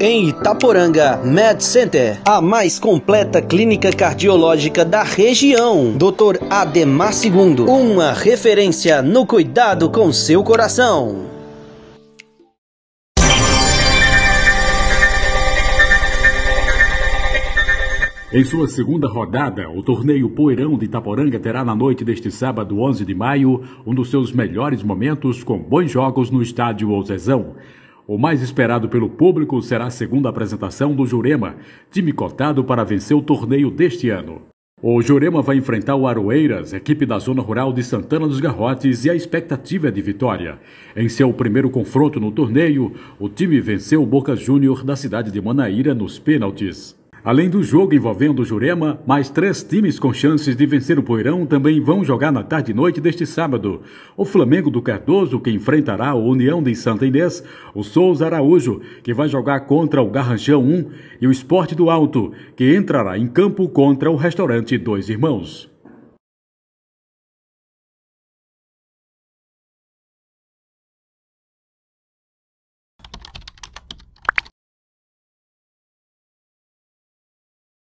em Itaporanga Med Center, a mais completa clínica cardiológica da região. Dr. Ademar II, uma referência no cuidado com seu coração. Em sua segunda rodada, o torneio Poeirão de Itaporanga terá na noite deste sábado, 11 de maio, um dos seus melhores momentos com bons jogos no estádio Ousezão. O mais esperado pelo público será a segunda apresentação do Jurema, time cotado para vencer o torneio deste ano. O Jurema vai enfrentar o Aroeiras, equipe da zona rural de Santana dos Garrotes, e a expectativa é de vitória. Em seu primeiro confronto no torneio, o time venceu o Boca Júnior da cidade de Manaíra nos pênaltis. Além do jogo envolvendo o Jurema, mais três times com chances de vencer o Poeirão também vão jogar na tarde e noite deste sábado. O Flamengo do Cardoso, que enfrentará o União de Santa Inês, o Souza Araújo, que vai jogar contra o Garranchão 1, e o Esporte do Alto, que entrará em campo contra o Restaurante Dois Irmãos.